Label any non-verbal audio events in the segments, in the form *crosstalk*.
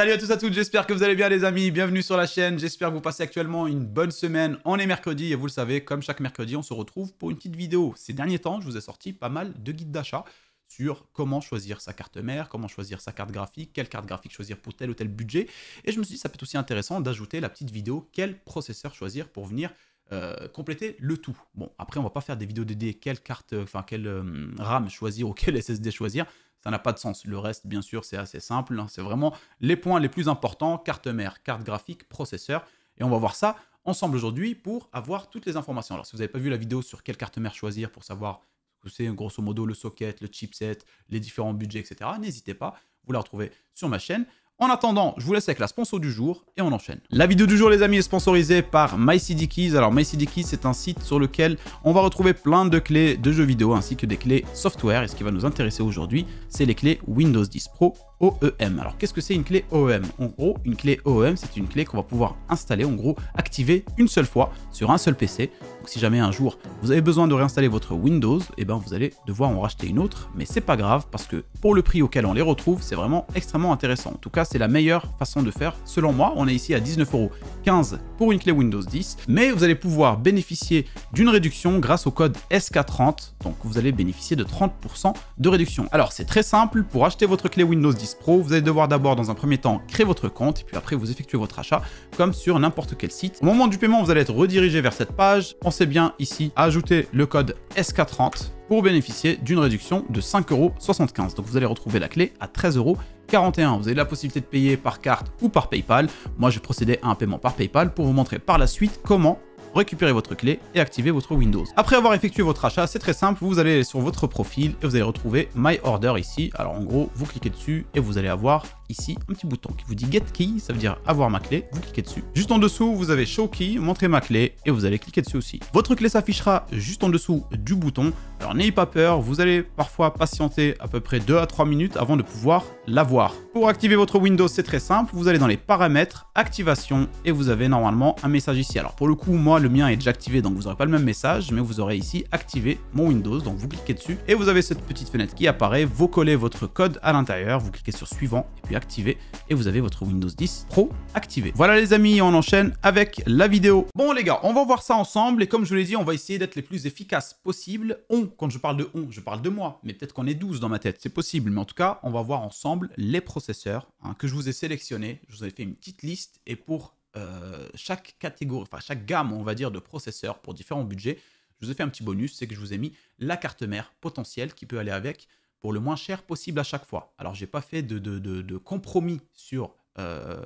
Salut à tous à toutes, j'espère que vous allez bien les amis, bienvenue sur la chaîne, j'espère que vous passez actuellement une bonne semaine, on est mercredi et vous le savez, comme chaque mercredi, on se retrouve pour une petite vidéo. Ces derniers temps, je vous ai sorti pas mal de guides d'achat sur comment choisir sa carte mère, comment choisir sa carte graphique, quelle carte graphique choisir pour tel ou tel budget, et je me suis dit ça peut être aussi intéressant d'ajouter la petite vidéo quel processeur choisir pour venir euh, compléter le tout. Bon, après on va pas faire des vidéos dédiées quelle carte, enfin quelle euh, RAM choisir ou quel SSD choisir, ça n'a pas de sens. Le reste, bien sûr, c'est assez simple. Hein. C'est vraiment les points les plus importants, carte mère, carte graphique, processeur. Et on va voir ça ensemble aujourd'hui pour avoir toutes les informations. Alors, si vous n'avez pas vu la vidéo sur quelle carte mère choisir pour savoir ce que c'est, grosso modo, le socket, le chipset, les différents budgets, etc., n'hésitez pas, vous la retrouvez sur ma chaîne. En attendant, je vous laisse avec la sponsor du jour et on enchaîne. La vidéo du jour, les amis, est sponsorisée par MyCDKeys. Alors, MyCDKeys, c'est un site sur lequel on va retrouver plein de clés de jeux vidéo ainsi que des clés software. Et ce qui va nous intéresser aujourd'hui, c'est les clés Windows 10 Pro OEM. Alors qu'est-ce que c'est une clé OEM En gros, une clé OEM, c'est une clé qu'on va pouvoir installer, en gros, activer une seule fois sur un seul PC. Donc si jamais un jour vous avez besoin de réinstaller votre Windows, et eh ben vous allez devoir en racheter une autre, mais c'est pas grave parce que pour le prix auquel on les retrouve, c'est vraiment extrêmement intéressant. En tout cas, c'est la meilleure façon de faire selon moi. On est ici à 19,15€ pour une clé Windows 10, mais vous allez pouvoir bénéficier d'une réduction grâce au code SK30, donc vous allez bénéficier de 30% de réduction. Alors c'est très simple, pour acheter votre clé Windows 10 Pro, vous allez devoir d'abord dans un premier temps créer votre compte, et puis après vous effectuez votre achat comme sur n'importe quel site. Au moment du paiement, vous allez être redirigé vers cette page. Pensez bien ici à ajouter le code SK30 pour bénéficier d'une réduction de 5,75€. Donc vous allez retrouver la clé à euros. 41, vous avez la possibilité de payer par carte ou par PayPal. Moi, je procédais à un paiement par PayPal pour vous montrer par la suite comment récupérer votre clé et activer votre Windows. Après avoir effectué votre achat, c'est très simple, vous allez sur votre profil et vous allez retrouver My Order ici. Alors en gros, vous cliquez dessus et vous allez avoir ici un petit bouton qui vous dit Get Key, ça veut dire avoir ma clé, vous cliquez dessus. Juste en dessous, vous avez Show Key, montrer ma clé, et vous allez cliquer dessus aussi. Votre clé s'affichera juste en dessous du bouton. Alors n'ayez pas peur, vous allez parfois patienter à peu près 2 à 3 minutes avant de pouvoir l'avoir. Pour activer votre Windows, c'est très simple, vous allez dans les paramètres, activation, et vous avez normalement un message ici. Alors pour le coup, moi le mien est déjà activé, donc vous n'aurez pas le même message, mais vous aurez ici activé mon Windows, donc vous cliquez dessus, et vous avez cette petite fenêtre qui apparaît, vous collez votre code à l'intérieur, vous cliquez sur suivant, et puis activé et vous avez votre Windows 10 Pro activé. Voilà les amis, on enchaîne avec la vidéo. Bon les gars, on va voir ça ensemble et comme je vous l'ai dit, on va essayer d'être les plus efficaces possible. On, quand je parle de on, je parle de moi, mais peut-être qu'on est 12 dans ma tête, c'est possible. Mais en tout cas, on va voir ensemble les processeurs hein, que je vous ai sélectionnés. Je vous ai fait une petite liste et pour euh, chaque catégorie, enfin chaque gamme, on va dire, de processeurs pour différents budgets, je vous ai fait un petit bonus, c'est que je vous ai mis la carte mère potentielle qui peut aller avec pour le moins cher possible à chaque fois. Alors, j'ai pas fait de, de, compromis sur euh,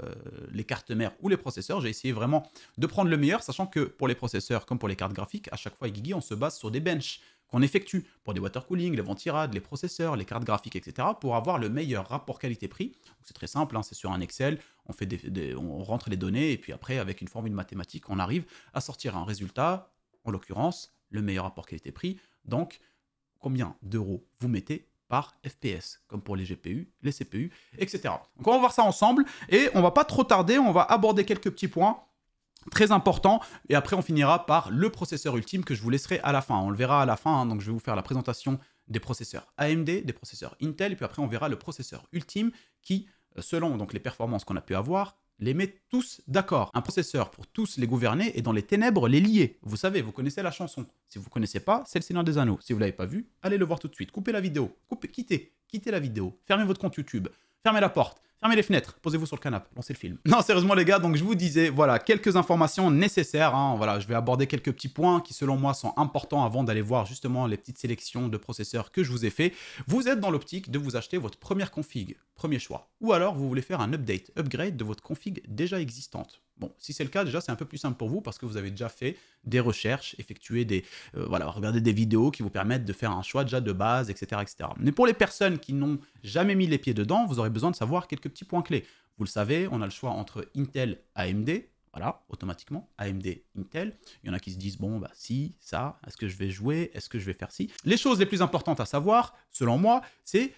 les cartes mères ou les processeurs. J'ai essayé vraiment de prendre le meilleur, sachant que pour les processeurs comme pour les cartes graphiques, à chaque fois, Guigui, on se base sur des benches qu'on effectue pour des water cooling, les ventirades, les processeurs, les cartes graphiques, etc., pour avoir le meilleur rapport qualité-prix. C'est très simple, hein, c'est sur un Excel, on, fait on rentre les données, et puis après, avec une formule mathématique, on arrive à sortir un résultat, en l'occurrence, le meilleur rapport qualité-prix. Donc, combien d'euros vous mettez FPS, comme pour les GPU, les CPU, etc. Donc on va voir ça ensemble et on va pas trop tarder, on va aborder quelques petits points très importants et après on finira par le processeur ultime que je vous laisserai à la fin. On le verra à la fin, hein, donc je vais vous faire la présentation des processeurs AMD, des processeurs Intel et puis après on verra le processeur ultime qui, euh, selon donc les performances qu'on a pu avoir, les met tous d'accord. Un processeur pour tous les gouverner et dans les ténèbres les lier. Vous savez, vous connaissez la chanson. Si vous ne connaissez pas, c'est le Seigneur des Anneaux. Si vous ne l'avez pas vu, allez le voir tout de suite. Coupez la vidéo. Coupez, quittez. Quittez la vidéo. Fermez votre compte YouTube. Fermez la porte. Fermez les fenêtres, posez-vous sur le canapé, lancez le film. *laughs* Non, sérieusement les gars, donc je vous disais, voilà, quelques informations nécessaires. Hein. voilà, je vais aborder quelques petits points qui selon moi sont importants avant d'aller voir justement les petites sélections de processeurs que je vous ai fait. Vous êtes dans l'optique de vous acheter votre première config, premier choix. Ou alors vous voulez faire un update, upgrade de votre config déjà existante. Bon, si c'est le cas, déjà, c'est un peu plus simple pour vous parce que vous avez déjà fait des recherches, effectué des. Euh, voilà, regardé des vidéos qui vous permettent de faire un choix déjà de base, etc. etc. Mais pour les personnes qui n'ont jamais mis les pieds dedans, vous aurez besoin de savoir quelques petits points clés. Vous le savez, on a le choix entre Intel, AMD, voilà, automatiquement, AMD, Intel. Il y en a qui se disent, bon, bah si, ça, est-ce que je vais jouer, est-ce que je vais faire si Les choses les plus importantes à savoir, selon moi, c'est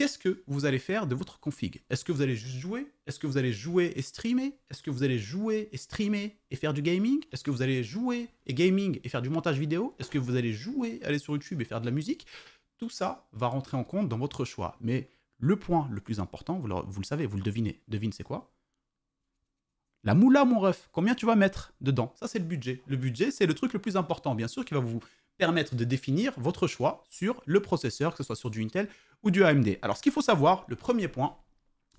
qu'est-ce que vous allez faire de votre config Est-ce que vous allez juste jouer Est-ce que vous allez jouer et streamer Est-ce que vous allez jouer et streamer et faire du gaming Est-ce que vous allez jouer et gaming et faire du montage vidéo Est-ce que vous allez jouer, aller sur YouTube et faire de la musique Tout ça va rentrer en compte dans votre choix. Mais le point le plus important, vous le, savez, vous le devinez. Devine, c'est quoi La moula, mon ref, combien tu vas mettre dedans Ça, c'est le budget. Le budget, c'est le truc le plus important, bien sûr, qui va vous permettre de définir votre choix sur le processeur, que ce soit sur du Intel ou du AMD. Alors ce qu'il faut savoir, le premier point,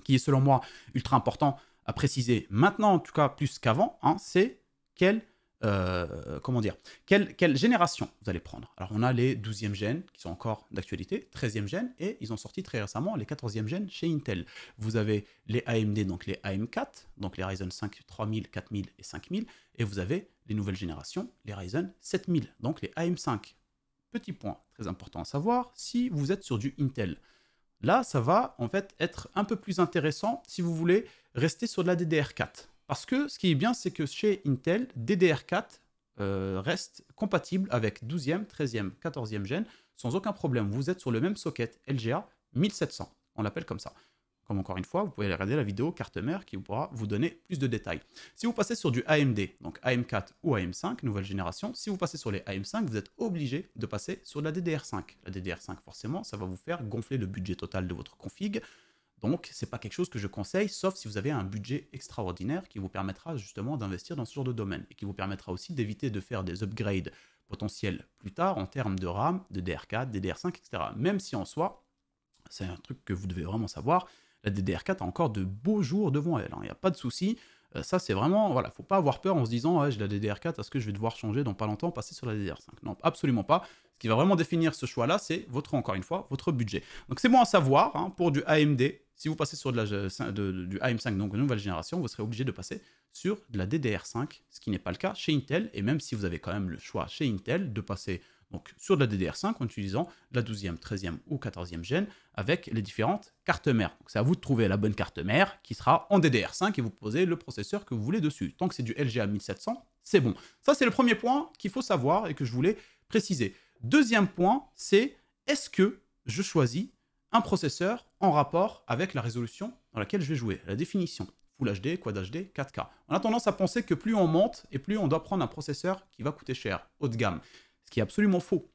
qui est selon moi ultra important à préciser maintenant, en tout cas plus qu'avant, hein, c'est quel euh, comment dire, quelle, génération vous allez prendre. Alors on a les 12e gènes qui sont encore d'actualité, 13e gènes, et ils ont sorti très récemment les 14e gènes chez Intel. Vous avez les AMD, donc les AM4, donc les Ryzen 5 3000, 4000 et 5000, et vous avez les nouvelles générations, les Ryzen 7000, donc les AM5. Petit point très important à savoir, si vous êtes sur du Intel, là ça va en fait être un peu plus intéressant si vous voulez rester sur de la DDR4. Parce que ce qui est bien, c'est que chez Intel, DDR4 euh, reste compatible avec 12e, 13e, 14e gène sans aucun problème. Vous êtes sur le même socket LGA 1700. On l'appelle comme ça. Comme encore une fois, vous pouvez regarder la vidéo carte mère qui pourra vous donner plus de détails. Si vous passez sur du AMD, donc AM4 ou AM5, nouvelle génération, si vous passez sur les AM5, vous êtes obligé de passer sur la DDR5. La DDR5, forcément, ça va vous faire gonfler le budget total de votre config. Donc, ce n'est pas quelque chose que je conseille, sauf si vous avez un budget extraordinaire qui vous permettra justement d'investir dans ce genre de domaine et qui vous permettra aussi d'éviter de faire des upgrades potentiels plus tard en termes de RAM, de DR4, DDR5, etc. Même si en soi, c'est un truc que vous devez vraiment savoir, la DDR4 a encore de beaux jours devant elle, il hein, n'y a pas de souci. Euh, ça, c'est vraiment, voilà, faut pas avoir peur en se disant, ouais, j'ai la DDR4, est-ce que je vais devoir changer dans pas longtemps, passer sur la DDR5 Non, absolument pas. Ce qui va vraiment définir ce choix-là, c'est votre, encore une fois, votre budget. Donc c'est bon à savoir, hein, pour du AMD, si vous passez sur du AM5, donc nouvelle génération, vous serez obligé de passer sur de la DDR5, ce qui n'est pas le cas chez Intel. Et même si vous avez quand même le choix chez Intel de passer donc, sur de la DDR5 en utilisant la 12e, 13e ou 14e gène avec les différentes cartes mères. C'est à vous de trouver la bonne carte mère qui sera en DDR5 et vous posez le processeur que vous voulez dessus. Tant que c'est du LGA 1700, c'est bon. Ça, c'est le premier point qu'il faut savoir et que je voulais préciser. Deuxième point, c'est est-ce que je choisis un processeur en rapport avec la résolution dans laquelle je vais jouer, la définition. Full HD, Quad HD, 4K. On a tendance à penser que plus on monte et plus on doit prendre un processeur qui va coûter cher, haut de gamme. Ce qui est absolument faux.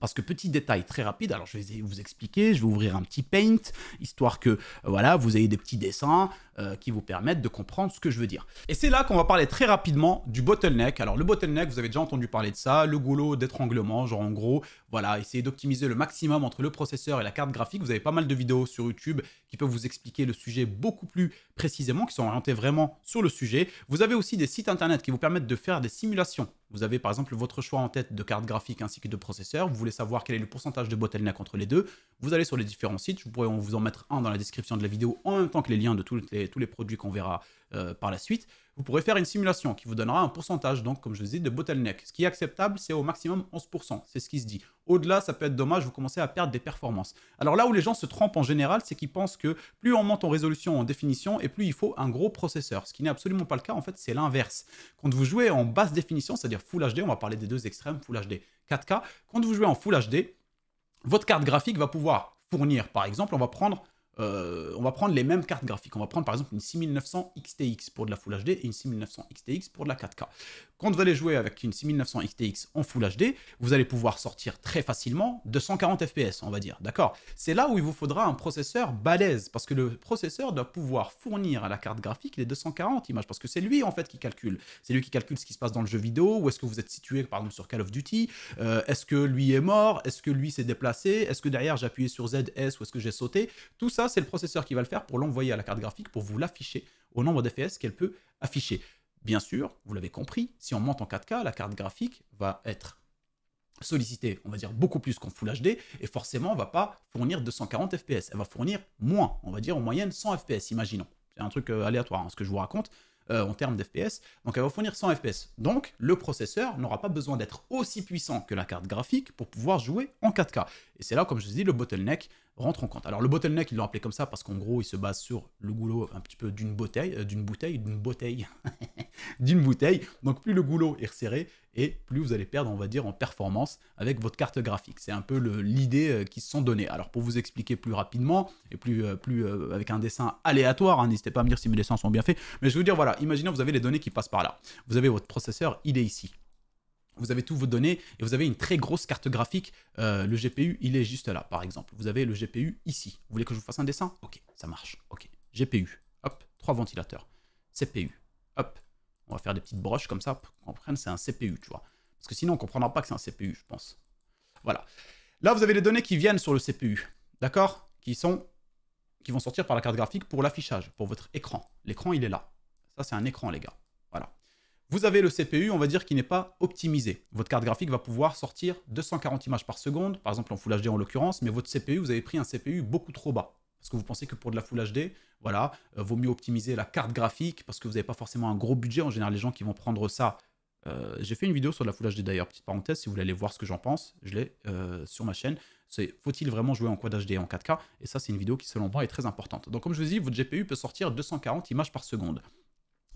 Parce que petit détail très rapide, alors je vais vous expliquer, je vais ouvrir un petit paint, histoire que euh, voilà, vous ayez des petits dessins euh, qui vous permettent de comprendre ce que je veux dire. Et c'est là qu'on va parler très rapidement du bottleneck. Alors le bottleneck, vous avez déjà entendu parler de ça, le goulot d'étranglement, genre en gros, voilà, essayer d'optimiser le maximum entre le processeur et la carte graphique. Vous avez pas mal de vidéos sur YouTube qui peuvent vous expliquer le sujet beaucoup plus précisément, qui sont orientées vraiment sur le sujet. Vous avez aussi des sites internet qui vous permettent de faire des simulations. Vous avez par exemple votre choix en tête de carte graphique ainsi que de processeur. Vous savoir quel est le pourcentage de bottleneck entre les deux, vous allez sur les différents sites. Je pourrais vous en mettre un dans la description de la vidéo en même temps que les liens de tous les, tous les produits qu'on verra euh, par la suite. Vous pourrez faire une simulation qui vous donnera un pourcentage, donc comme je vous dis, de bottleneck. Ce qui est acceptable, c'est au maximum 11%. C'est ce qui se dit. Au-delà, ça peut être dommage, vous commencez à perdre des performances. Alors là où les gens se trompent en général, c'est qu'ils pensent que plus on monte en résolution, en définition, et plus il faut un gros processeur. Ce qui n'est absolument pas le cas, en fait, c'est l'inverse. Quand vous jouez en basse définition, c'est-à-dire Full HD, on va parler des deux extrêmes, Full HD 4K, quand vous jouez en Full HD, votre carte graphique va pouvoir fournir, par exemple, on va prendre euh, on va prendre les mêmes cartes graphiques. On va prendre par exemple une 6900 XTX pour de la Full HD et une 6900 XTX pour de la 4K. Quand vous allez jouer avec une 6900 XTX en Full HD, vous allez pouvoir sortir très facilement 240 FPS, on va dire. D'accord C'est là où il vous faudra un processeur balèze, parce que le processeur doit pouvoir fournir à la carte graphique les 240 images, parce que c'est lui en fait qui calcule. C'est lui qui calcule ce qui se passe dans le jeu vidéo, où est-ce que vous êtes situé par exemple sur Call of Duty, euh, est-ce que lui est mort, est-ce que lui s'est déplacé, est-ce que derrière j'ai appuyé sur ZS ou est-ce que j'ai sauté. Tout ça, c'est le processeur qui va le faire pour l'envoyer à la carte graphique pour vous l'afficher au nombre d'FPS qu'elle peut afficher. Bien sûr, vous l'avez compris, si on monte en 4K, la carte graphique va être sollicitée, on va dire beaucoup plus qu'en Full HD, et forcément, on ne va pas fournir 240 FPS, elle va fournir moins, on va dire en moyenne 100 FPS, imaginons. C'est un truc euh, aléatoire, hein, ce que je vous raconte, euh, en termes d'FPS. Donc elle va fournir 100 FPS. Donc le processeur n'aura pas besoin d'être aussi puissant que la carte graphique pour pouvoir jouer en 4K. Et c'est là, comme je dis, le bottleneck rentre en compte. Alors le bottleneck, ils l'ont appelé comme ça parce qu'en gros, il se base sur le goulot un petit peu d'une bouteille, euh, d'une bouteille, d'une bouteille, *laughs* d'une bouteille. Donc plus le goulot est resserré et plus vous allez perdre, on va dire, en performance avec votre carte graphique. C'est un peu l'idée euh, qui se sont données. Alors pour vous expliquer plus rapidement et plus, euh, plus euh, avec un dessin aléatoire, hein, n'hésitez pas à me dire si mes dessins sont bien faits, mais je vais vous dire, voilà, imaginez, vous avez les données qui passent par là. Vous avez votre processeur, il est ici vous avez tous vos données et vous avez une très grosse carte graphique. le GPU, il est juste là, par exemple. Vous avez le GPU ici. Vous voulez que je vous fasse un dessin Ok, ça marche. Ok, GPU, hop, trois ventilateurs. CPU, hop, on va faire des petites broches comme ça pour qu'on comprenne c'est un CPU, tu vois. Parce que sinon, on ne comprendra pas que c'est un CPU, je pense. Voilà. Là, vous avez les données qui viennent sur le CPU, d'accord Qui sont, qui vont sortir par la carte graphique pour l'affichage, pour votre écran. L'écran, il est là. Ça, c'est un écran, les gars. Voilà. Vous avez le CPU, on va dire, qui n'est pas optimisé. Votre carte graphique va pouvoir sortir 240 images par seconde, par exemple en Full HD en l'occurrence, mais votre CPU, vous avez pris un CPU beaucoup trop bas parce que vous pensez que pour de la Full HD, voilà, euh, vaut mieux optimiser la carte graphique parce que vous n'avez pas forcément un gros budget. En général, les gens qui vont prendre ça. Euh, j'ai fait une vidéo sur la Full HD d'ailleurs, petite parenthèse, si vous voulez aller voir ce que j'en pense, je l'ai euh, sur ma chaîne. C'est faut-il vraiment jouer en Quad HD en 4K Et ça, c'est une vidéo qui, selon moi, est très importante. Donc, comme je vous dis, votre GPU peut sortir 240 images par seconde.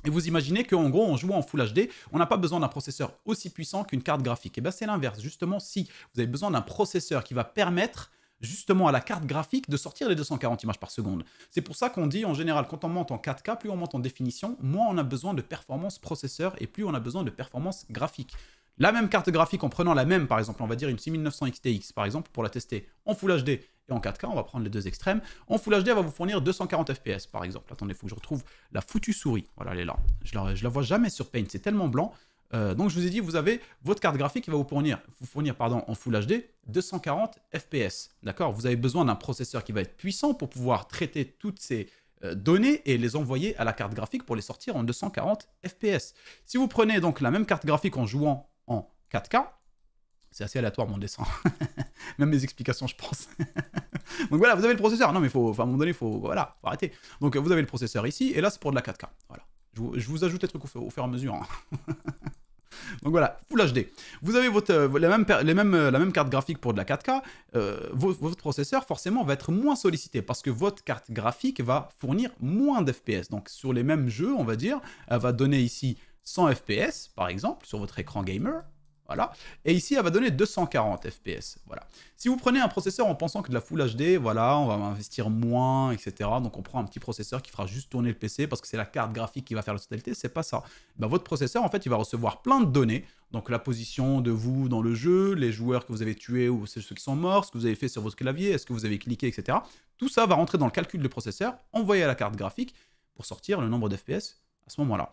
Et vous imaginez qu'en gros, en jouant en Full HD, on n'a pas besoin d'un processeur aussi puissant qu'une carte graphique. Et bien, c'est l'inverse. Justement, si vous avez besoin d'un processeur qui va permettre justement à la carte graphique de sortir les 240 images par seconde. C'est pour ça qu'on dit en général, quand on monte en 4K, plus on monte en définition, moins on a besoin de performance processeur et plus on a besoin de performance graphique. La même carte graphique en prenant la même, par exemple, on va dire une 6900 XTX, par exemple, pour la tester en Full HD et en 4K, on va prendre les deux extrêmes. En Full HD, elle va vous fournir 240 FPS, par exemple. Attendez, il faut que je retrouve la foutue souris. Voilà, elle est là. Je la, je la vois jamais sur Paint, c'est tellement blanc. Euh, donc je vous ai dit, vous avez votre carte graphique qui va vous fournir, fournir pardon, en Full HD 240 FPS. D'accord Vous avez besoin d'un processeur qui va être puissant pour pouvoir traiter toutes ces euh, données et les envoyer à la carte graphique pour les sortir en 240 FPS. Si vous prenez donc la même carte graphique en jouant en 4K, c'est assez aléatoire mon dessin. *laughs* Même mes explications, je pense. *laughs* Donc voilà, vous avez le processeur. Non, mais faut, à un moment donné, faut, voilà, faut arrêter. Donc vous avez le processeur ici, et là, c'est pour de la 4K. Voilà. Je vous, ajoute les trucs au, fur et à mesure. Hein. *laughs* Donc voilà, Full HD. Vous avez euh, euh, la, même, carte graphique pour de la 4K. votre, euh, votre, processeur, forcément, va être moins sollicité parce que votre carte graphique va fournir moins d'FPS. Donc sur les mêmes jeux, on va dire, elle va donner ici 100 FPS, par exemple, sur votre écran gamer. Voilà. Et ici, elle va donner 240 FPS. Voilà. Si vous prenez un processeur en pensant que de la Full HD, voilà, on va investir moins, etc. Donc on prend un petit processeur qui fera juste tourner le PC parce que c'est la carte graphique qui va faire la totalité, c'est pas ça. Ben, votre processeur, en fait, il va recevoir plein de données. Donc la position de vous dans le jeu, les joueurs que vous avez tués ou ceux qui sont morts, ce que vous avez fait sur votre clavier, est-ce que vous avez cliqué, etc. Tout ça va rentrer dans le calcul du processeur, envoyé à la carte graphique pour sortir le nombre d'FPS à ce moment-là.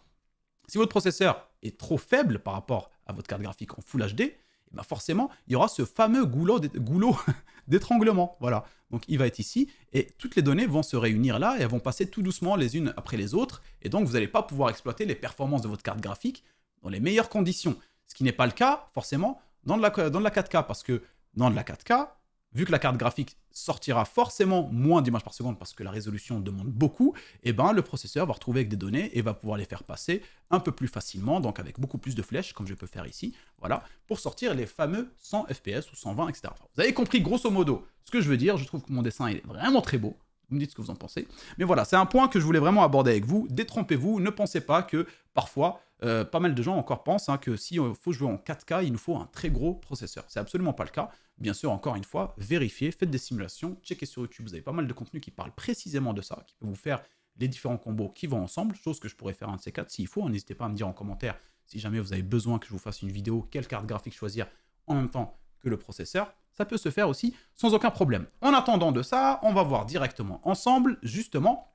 Si votre processeur est trop faible par rapport à votre carte graphique en Full HD, et eh ben, forcément, il y aura ce fameux goulot *laughs* d'étranglement. Voilà. Donc il va être ici et toutes les données vont se réunir là et elles vont passer tout doucement les unes après les autres. Et donc vous n'allez pas pouvoir exploiter les performances de votre carte graphique dans les meilleures conditions. Ce qui n'est pas le cas forcément dans la, dans la 4K parce que dans de la 4K, vu que la carte graphique sortira forcément moins d'images par seconde parce que la résolution demande beaucoup, et eh ben le processeur va retrouver avec des données et va pouvoir les faire passer un peu plus facilement, donc avec beaucoup plus de flèches, comme je peux faire ici, voilà, pour sortir les fameux 100 FPS ou 120, etc. vous avez compris grosso modo ce que je veux dire, je trouve que mon dessin est vraiment très beau, vous me dites ce que vous en pensez. Mais voilà, c'est un point que je voulais vraiment aborder avec vous. Détrompez-vous, ne pensez pas que parfois, euh, pas mal de gens encore pensent hein, que s'il faut jouer en 4K, il nous faut un très gros processeur. C'est absolument pas le cas bien sûr, encore une fois, vérifiez, faites des simulations, checkez sur YouTube, vous avez pas mal de contenu qui parle précisément de ça, qui peut vous faire les différents combos qui vont ensemble, chose que je pourrais faire un de ces quatre s'il faut. N'hésitez pas à me dire en commentaire si jamais vous avez besoin que je vous fasse une vidéo, quelle carte graphique choisir en même temps que le processeur. Ça peut se faire aussi sans aucun problème. En attendant de ça, on va voir directement ensemble, justement,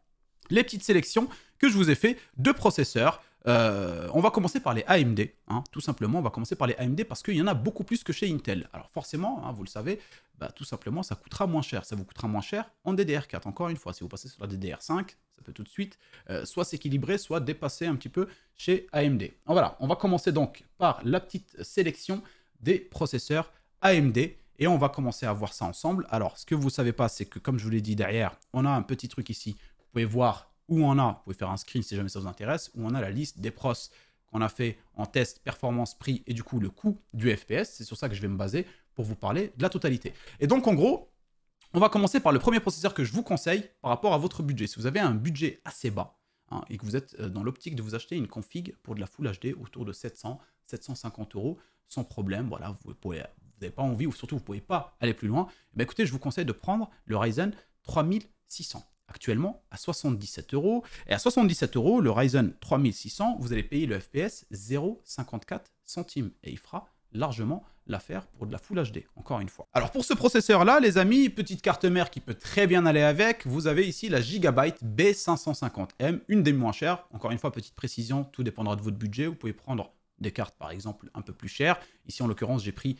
les petites sélections que je vous ai fait de processeurs, euh, on va commencer par les AMD, hein. tout simplement, on va commencer par les AMD parce qu'il y en a beaucoup plus que chez Intel. Alors forcément, hein, vous le savez, bah, tout simplement, ça coûtera moins cher. Ça vous coûtera moins cher en DDR4, encore une fois. Si vous passez sur la DDR5, ça peut tout de suite euh, soit s'équilibrer, soit dépasser un petit peu chez AMD. voilà, on va commencer donc par la petite sélection des processeurs AMD. Et on va commencer à voir ça ensemble. Alors, ce que vous ne savez pas, c'est que comme je vous l'ai dit derrière, on a un petit truc ici. Vous pouvez voir où on a, vous pouvez faire un screen si jamais ça vous intéresse, où on a la liste des pros qu'on a fait en test, performance, prix et du coup le coût du FPS. C'est sur ça que je vais me baser pour vous parler de la totalité. Et donc en gros, on va commencer par le premier processeur que je vous conseille par rapport à votre budget. Si vous avez un budget assez bas hein, et que vous êtes euh, dans l'optique de vous acheter une config pour de la Full HD autour de 700, 750 euros, sans problème, voilà, vous Vous n'avez pas envie ou surtout vous ne pouvez pas aller plus loin, eh écoutez, je vous conseille de prendre le Ryzen 3600 actuellement à 77 euros. Et à 77 euros, le Ryzen 3600, vous allez payer le FPS 0,54 centimes. Et il fera largement l'affaire pour de la Full HD, encore une fois. Alors pour ce processeur-là, les amis, petite carte mère qui peut très bien aller avec, vous avez ici la Gigabyte B550M, une des moins chères. Encore une fois, petite précision, tout dépendra de votre budget. Vous pouvez prendre des cartes, par exemple, un peu plus chères. Ici, en l'occurrence, j'ai pris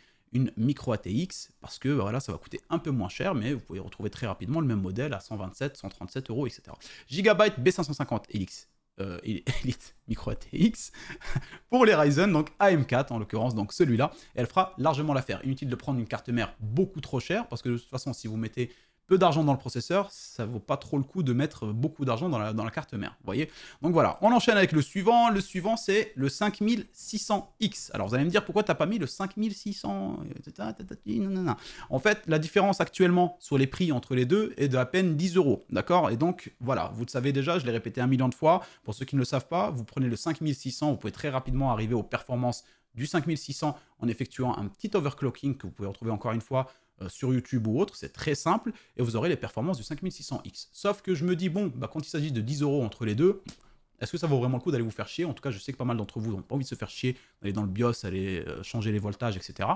micro ATX parce que bah voilà, ça va coûter un peu moins cher, mais vous pouvez retrouver très rapidement le même modèle à 127, 137 euros, etc. Gigabyte B550 Helix. Euh, Elite *laughs* Micro ATX *laughs* pour les Ryzen, donc AM4 en l'occurrence, donc celui-là, elle fera largement l'affaire. Inutile de prendre une carte mère beaucoup trop chère parce que de toute façon, si vous mettez peu d'argent dans le processeur, ça vaut pas trop le coup de mettre beaucoup d'argent dans la, carte mère. Vous voyez Donc voilà, on enchaîne avec le suivant. Le suivant, c'est le 5600X. Alors vous allez me dire pourquoi tu n'as pas mis le 5600 En fait, la différence actuellement sur les prix entre les deux est de à peine 10 euros. D'accord Et donc voilà, vous le savez déjà, je l'ai répété un million de fois. Pour ceux qui ne le savent pas, vous prenez le 5600, vous pouvez très rapidement arriver aux performances du 5600 en effectuant un petit overclocking que vous pouvez retrouver encore une fois euh, sur YouTube ou autre, c'est très simple, et vous aurez les performances du 5600X. Sauf que je me dis, bon, bah, quand il s'agit de 10 euros entre les deux, est-ce que ça vaut vraiment le coup d'aller vous faire chier En tout cas, je sais que pas mal d'entre vous n'ont pas envie de se faire chier, d'aller dans le BIOS, aller euh, changer les voltages, etc.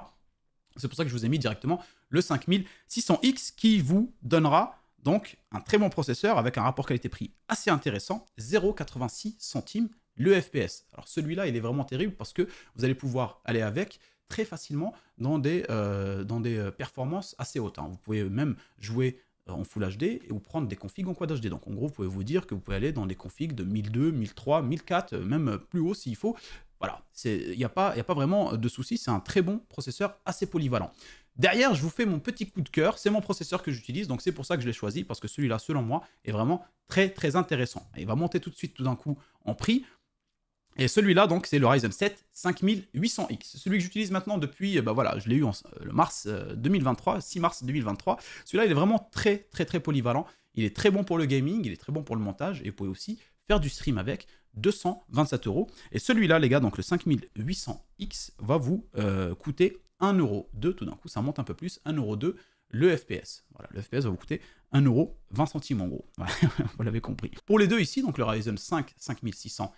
C'est pour ça que je vous ai mis directement le 5600X qui vous donnera donc un très bon processeur avec un rapport qualité-prix assez intéressant, 0,86 centimes le FPS. Alors celui-là, il est vraiment terrible parce que vous allez pouvoir aller avec très facilement dans des, euh, dans des euh, performances assez hautes. Hein. Vous pouvez même jouer euh, en Full HD et vous prendre des configs en Quad HD. Donc en gros, vous pouvez vous dire que vous pouvez aller dans des configs de 1002, 1003, 1004, même plus haut s'il faut. Voilà, il n'y a, pas, a pas vraiment de souci, c'est un très bon processeur assez polyvalent. Derrière, je vous fais mon petit coup de cœur, c'est mon processeur que j'utilise, donc c'est pour ça que je l'ai choisi, parce que celui-là, selon moi, est vraiment très très intéressant. Il va monter tout de suite tout d'un coup en prix, et celui-là, donc, c'est le Ryzen 7 5800X. Celui que j'utilise maintenant depuis, euh, bah voilà, je l'ai eu en euh, le mars 2023, euh, 6 mars 2023. Celui-là, il est vraiment très, très, très polyvalent. Il est très bon pour le gaming, il est très bon pour le montage, et vous pouvez aussi faire du stream avec. 227 euros. Et celui-là, les gars, donc le 5800X, va vous coûter 1 euro 2 tout d'un coup, ça monte un peu plus, 1 euro 2 le FPS. Voilà, le FPS va vous coûter centimes en gros. *laughs* vous l'avez compris. Pour les deux ici, donc le Ryzen 5 5600X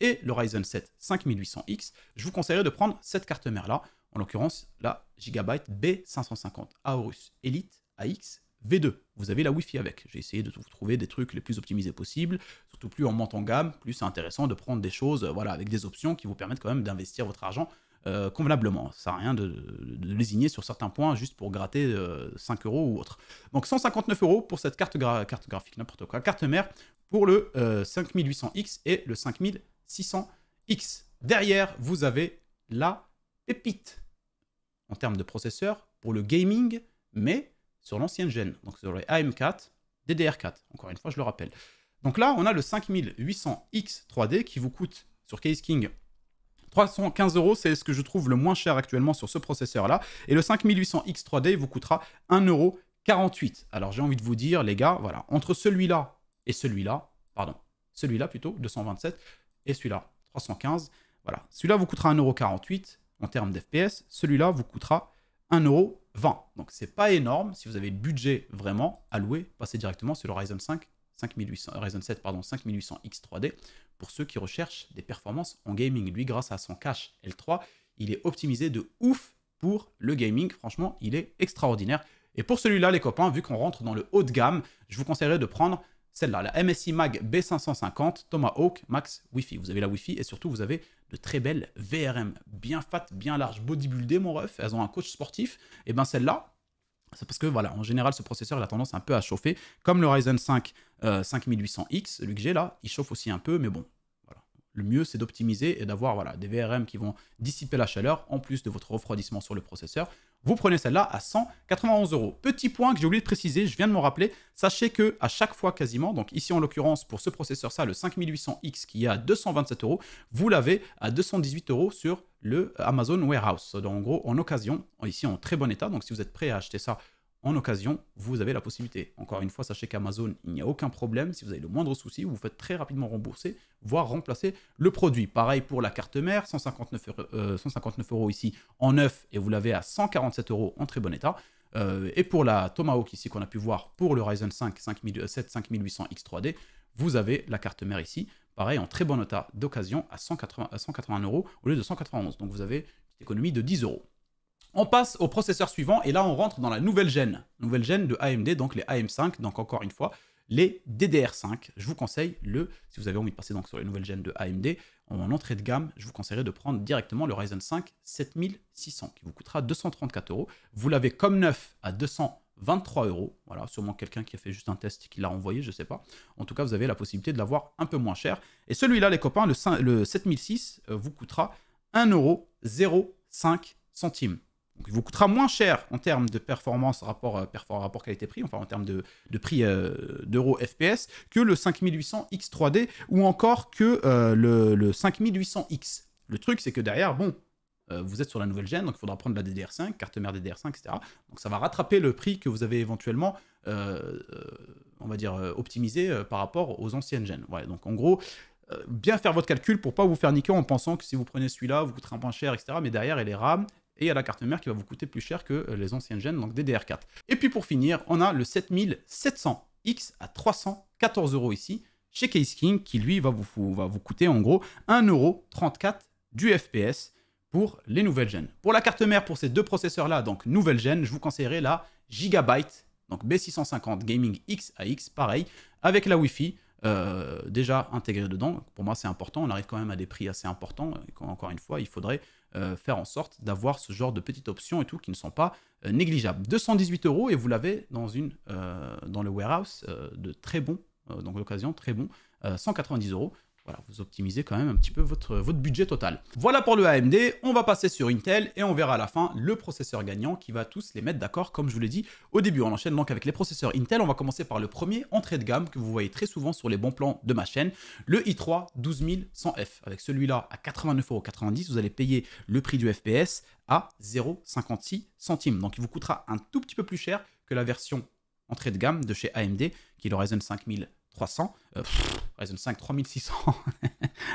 et le Ryzen 7 5800X, je vous conseillerais de prendre cette carte mère-là, en l'occurrence la Gigabyte B550 Aorus Elite AX V2. Vous avez la Wi-Fi avec. J'ai essayé de vous trouver des trucs les plus optimisés possibles, surtout plus en monte en gamme, plus c'est intéressant de prendre des choses voilà, avec des options qui vous permettent quand même d'investir votre argent euh, convenablement. Ça n'a rien de, désigner sur certains points juste pour gratter 5 euh, euros ou autre. Donc 159 euros pour cette carte, carte graphique, n'importe quoi, carte mère pour le 5800X euh, et le 5600X. Derrière, vous avez la pépite en termes de processeur pour le gaming, mais sur l'ancienne gène, donc sur les AM4, DDR4, encore une fois, je le rappelle. Donc là, on a le 5800X 3D qui vous coûte sur Case King 315 euros, c'est ce que je trouve le moins cher actuellement sur ce processeur-là. Et le 5800X 3D vous coûtera 1 Alors j'ai envie de vous dire, les gars, voilà, entre celui-là et celui-là, pardon, celui-là plutôt, 227, et celui-là, 315, voilà. Celui-là vous coûtera 1,48€ en termes d'FPS, celui-là vous coûtera 1,20€. Donc c'est pas énorme, si vous avez le budget vraiment alloué, passez directement sur le Ryzen 5 5800, euh, Ryzen 7 pardon, 5800X 3D pour ceux qui recherchent des performances en gaming. Lui, grâce à son cache L3, il est optimisé de ouf pour le gaming. Franchement, il est extraordinaire. Et pour celui-là, les copains, vu qu'on rentre dans le haut de gamme, je vous conseillerais de prendre celle-là, la MSI Mag B550 Thomas Hawk Max Wi-Fi. Vous avez la Wi-Fi et surtout, vous avez de très belles VRM, bien fat, bien large, bodybuildées, mon ref. Elles ont un coach sportif. Et bien, celle-là, c'est parce que, voilà, en général, ce processeur, a tendance un peu à chauffer. Comme le Ryzen 5 5800X, celui que j'ai là, il chauffe aussi un peu, mais bon, Le mieux, c'est d'optimiser et d'avoir voilà, des VRM qui vont dissiper la chaleur, en plus de votre refroidissement sur le processeur. Vous prenez celle-là à 191 euros. Petit point que j'ai oublié de préciser, je viens de m'en rappeler. Sachez que à chaque fois quasiment, donc ici en l'occurrence pour ce processeur ça le 5800X qui est à 227 euros, vous l'avez à 218 euros sur le Amazon Warehouse. Donc en gros en occasion, ici en très bon état. Donc si vous êtes prêt à acheter ça occasion, vous avez la possibilité. Encore une fois, sachez qu'Amazon, il n'y a aucun problème. Si vous avez le moindre souci, vous faites très rapidement rembourser, voire remplacer le produit. Pareil pour la carte mère, 159 euros, 159 euros ici en neuf et vous l'avez à 147 euros en très bon état. Euh, et pour la Tomahawk ici qu'on a pu voir pour le Ryzen 5 7 5800X3D, vous avez la carte mère ici, pareil en très bon état d'occasion à 180, à 180 euros au lieu de 191. Donc vous avez une économie de 10 euros. On passe au processeur suivant et là on rentre dans la nouvelle gène, Nouvelle gène de AMD, donc les AM5, donc encore une fois, les DDR5. Je vous conseille le, si vous avez envie de passer donc sur les nouvelles gènes de AMD, en entrée de gamme, je vous conseillerais de prendre directement le Ryzen 5 7600 qui vous coûtera 234 euros. Vous l'avez comme neuf à 223 euros. Voilà, sûrement quelqu'un qui a fait juste un test et qui l'a envoyé, je ne sais pas. En tout cas, vous avez la possibilité de l'avoir un peu moins cher. Et celui-là, les copains, le, 7006 euh, vous coûtera 1,05 euros. Donc, il vous coûtera moins cher en termes de performance, rapport, euh, rapport qualité-prix, enfin en termes de, prix euh, d'euros FPS, que le 5800 X3D ou encore que euh, le, 5800X. Le truc, c'est que derrière, bon, vous êtes sur la nouvelle gène, donc il faudra prendre la DDR5, carte mère DDR5, etc. Donc ça va rattraper le prix que vous avez éventuellement, on va dire, optimisé par rapport aux anciennes gènes. Voilà, donc en gros, bien faire votre calcul pour pas vous faire niquer en pensant que si vous prenez celui-là, vous coûtera un point cher, etc. Mais derrière, elle les RAM, et à la carte mère qui va vous coûter plus cher que euh, les anciennes gènes, donc DDR4. Et puis pour finir, on a le 7700X à 314 euros ici, chez Case King, qui lui va vous, coûter en gros 1,34€ du FPS pour les nouvelles gènes. Pour la carte mère, pour ces deux processeurs-là, donc nouvelles gènes, je vous conseillerais la Gigabyte, donc B650 Gaming X x pareil, avec la Wi-Fi, euh, déjà intégré dedans. Pour moi, c'est important. On arrive quand même à des prix assez importants. encore une fois, il faudrait euh, faire en sorte d'avoir ce genre de petites options et tout qui ne sont pas euh, négligeables. 218 euros et vous l'avez dans, une, dans le warehouse de très bon, donc l'occasion très bon, 190 euros. Voilà, vous optimisez quand même un petit peu votre, votre budget total. Voilà pour le AMD, on va passer sur Intel et on verra à la fin le processeur gagnant qui va tous les mettre d'accord comme je vous l'ai dit au début. On enchaîne donc avec les processeurs Intel, on va commencer par le premier entrée de gamme que vous voyez très souvent sur les bons plans de ma chaîne, le i3 12100F. Avec celui-là à 89,90€, vous allez payer le prix du FPS à 0,56 centimes. Donc il vous coûtera un tout petit peu plus cher que la version entrée de gamme de chez AMD qui est le Ryzen 5000 300, euh, Ryzen 5 3600 *laughs*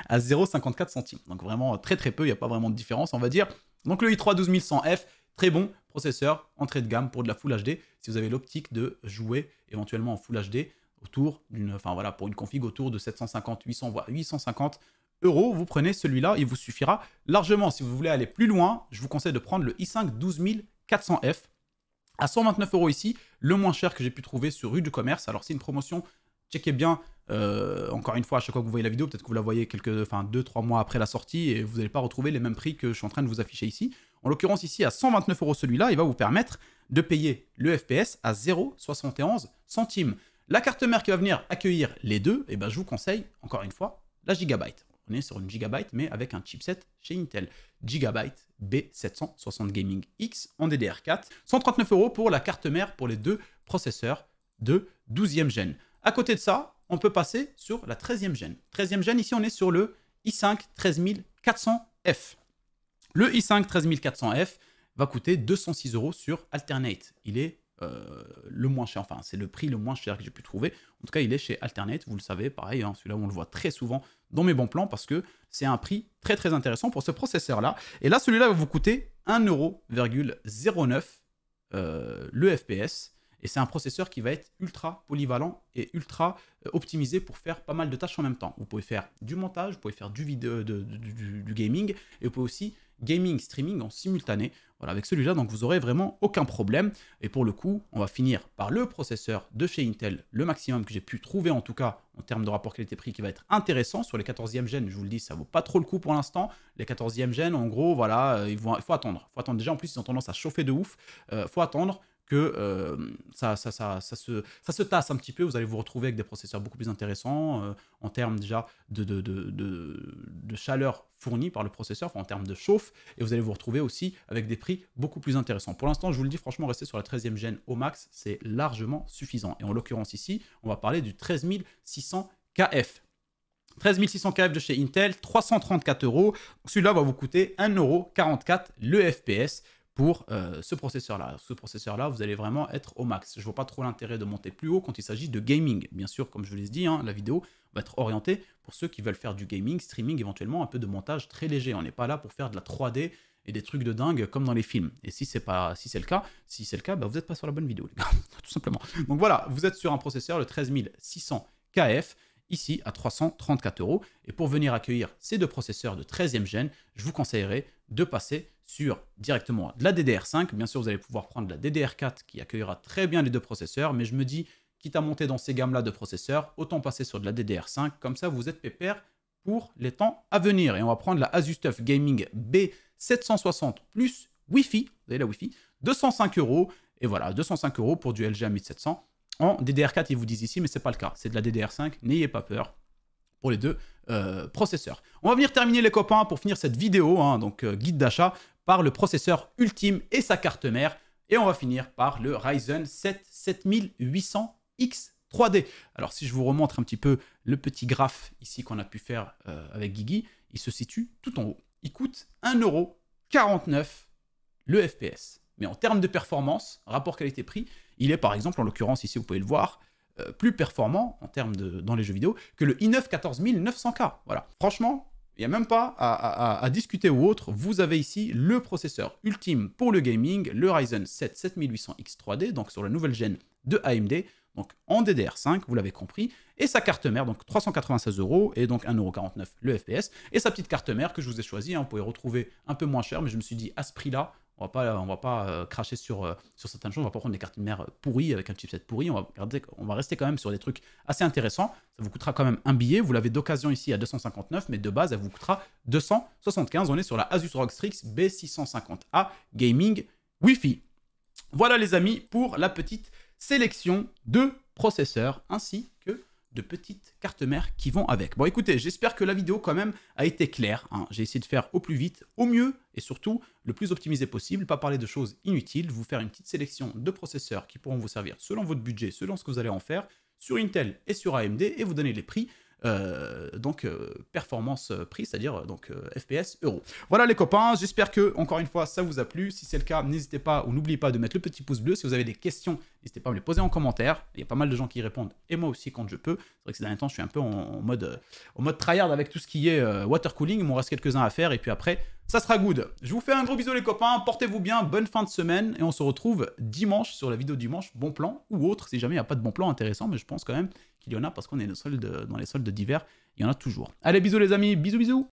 à 0,54 centimes. Donc vraiment euh, très très peu, il n'y a pas vraiment de différence on va dire. Donc le i3 12100F, très bon processeur, entrée de gamme pour de la Full HD, si vous avez l'optique de jouer éventuellement en Full HD autour d'une, enfin voilà, pour une config autour de 750, 800, voire 850 euros, vous prenez celui-là, il vous suffira largement. Si vous voulez aller plus loin, je vous conseille de prendre le i5 12400F à 129 euros ici, le moins cher que j'ai pu trouver sur rue du commerce. Alors c'est une promotion checkez bien. Euh, encore une fois, à chaque fois que vous voyez la vidéo, peut-être que vous la voyez quelques, enfin, 2-3 mois après la sortie et vous n'allez pas retrouver les mêmes prix que je suis en train de vous afficher ici. En l'occurrence, ici, à 129 euros celui-là, il va vous permettre de payer le FPS à 0,71 centimes. La carte mère qui va venir accueillir les deux, et eh ben, je vous conseille, encore une fois, la Gigabyte. On est sur une Gigabyte, mais avec un chipset chez Intel. Gigabyte B760 Gaming X en DDR4. 139 euros pour la carte mère pour les deux processeurs de 12e gène. À côté de ça, on peut passer sur la 13e gène. 13e gène, ici, on est sur le i5 13400F. Le i5 13400F va coûter 206 euros sur Alternate. Il est euh, le moins cher, enfin, c'est le prix le moins cher que j'ai pu trouver. En tout cas, il est chez Alternate, vous le savez, pareil, hein, celui-là, on le voit très souvent dans mes bons plans parce que c'est un prix très très intéressant pour ce processeur-là. Et là, celui-là va vous coûter 1,09€ euh, le FPS et c'est un processeur qui va être ultra polyvalent et ultra euh, optimisé pour faire pas mal de tâches en même temps. Vous pouvez faire du montage, vous pouvez faire du, vidéo, du, gaming, et vous pouvez aussi gaming, streaming en simultané. Voilà, avec celui-là, donc vous aurez vraiment aucun problème. Et pour le coup, on va finir par le processeur de chez Intel, le maximum que j'ai pu trouver en tout cas en termes de rapport qualité-prix qui va être intéressant. Sur les 14e gen, je vous le dis, ça vaut pas trop le coup pour l'instant. Les 14e gen, en gros, voilà, euh, il faut, attendre. faut attendre. Déjà, en plus, ils ont tendance à chauffer de ouf. Il euh, faut attendre que euh, ça, ça, ça, se, tasse un petit peu. Vous allez vous retrouver avec des processeurs beaucoup plus intéressants euh, en termes déjà de de, chaleur fournie par le processeur, en termes de chauffe, et vous allez vous retrouver aussi avec des prix beaucoup plus intéressants. Pour l'instant, je vous le dis franchement, rester sur la 13e gène au max, c'est largement suffisant. Et en l'occurrence ici, on va parler du 13600 KF. 13600 KF de chez Intel, 334 euros. Celui-là va vous coûter 1,44 le FPS pour euh, ce processeur-là. Ce processeur-là, vous allez vraiment être au max. Je vois pas trop l'intérêt de monter plus haut quand il s'agit de gaming. Bien sûr, comme je vous l'ai dit, hein, la vidéo va être orientée pour ceux qui veulent faire du gaming, streaming, éventuellement un peu de montage très léger. On n'est pas là pour faire de la 3D et des trucs de dingue comme dans les films. Et si c'est pas, si c'est le cas, si c'est le cas, bah, vous n'êtes pas sur la bonne vidéo, les gars, *laughs* tout simplement. Donc voilà, vous êtes sur un processeur le 13600 KF ici à 334 euros. Et pour venir accueillir ces deux processeurs de 13e gen, je vous conseillerais de passer sur directement de la DDR5. Bien sûr, vous allez pouvoir prendre la DDR4 qui accueillera très bien les deux processeurs, mais je me dis, quitte à monter dans ces gammes-là de processeurs, autant passer sur de la DDR5. Comme ça, vous êtes pépère pour les temps à venir. Et on va prendre la ASUS Gaming B760 plus Wi-Fi. Vous avez la Wi-Fi. 205 euros. Et voilà, 205 euros pour du LGA 1700. En DDR4, ils vous disent ici, mais ce n'est pas le cas. C'est de la DDR5. N'ayez pas peur. Pour les deux, euh, processeur. On va venir terminer les copains pour finir cette vidéo, hein, donc euh, guide d'achat, par le processeur ultime et sa carte mère. Et on va finir par le Ryzen 7 7800X 3D. Alors si je vous remontre un petit peu le petit graphe ici qu'on a pu faire euh, avec Guigui, il se situe tout en haut. Il coûte 1,49€ le FPS. Mais en termes de performance, rapport qualité-prix, il est par exemple, en l'occurrence ici vous pouvez le voir, euh, plus performant en termes de dans les jeux vidéo que le i9 14900K. Voilà. Franchement, il n'y a même pas à, discuter ou autre. Vous avez ici le processeur ultime pour le gaming, le Ryzen 7 7800X 3D, donc sur la nouvelle gène de AMD, donc en DDR5, vous l'avez compris, et sa carte mère, donc 396 euros et donc 1,49€ le FPS, et sa petite carte mère que je vous ai choisie, on hein, vous pouvez retrouver un peu moins cher, mais je me suis dit à ce prix-là, on va pas, on va pas euh, cracher sur, euh, sur certaines choses, on va pas prendre des cartes mères euh, pourries avec un chipset pourri, on va, on va rester quand même sur des trucs assez intéressants. Ça vous coûtera quand même un billet, vous l'avez d'occasion ici à 259, mais de base, elle vous coûtera 275. On est sur la Asus ROG Strix B650A Gaming Wi-Fi. Voilà les amis pour la petite sélection de processeurs ainsi de petites cartes mères qui vont avec. Bon écoutez, j'espère que la vidéo quand même a été claire. Hein. J'ai essayé de faire au plus vite, au mieux et surtout le plus optimisé possible, pas parler de choses inutiles, vous faire une petite sélection de processeurs qui pourront vous servir selon votre budget, selon ce que vous allez en faire sur Intel et sur AMD et vous donner les prix euh, donc euh, performance euh, prix, c'est-à-dire donc FPS euro. Voilà les copains, j'espère que encore une fois ça vous a plu. Si c'est le cas, n'hésitez pas ou n'oubliez pas de mettre le petit pouce bleu. Si vous avez des questions, n'hésitez pas à me les poser en commentaire. Il y a pas mal de gens qui répondent et moi aussi quand je peux. C'est vrai que ces derniers temps, je suis un peu en, mode en mode tryhard avec tout ce qui est water cooling. Il m'en reste quelques-uns à faire et puis après ça sera good. Je vous fais un gros bisou les copains, portez-vous bien, bonne fin de semaine, et on se retrouve dimanche sur la vidéo dimanche, bon plan ou autre, si jamais il n'y a pas de bon plan intéressant, mais je pense quand même qu'il y en a parce qu'on est dans les soldes d'hiver, il y en a toujours. Allez, bisous les amis, bisous bisous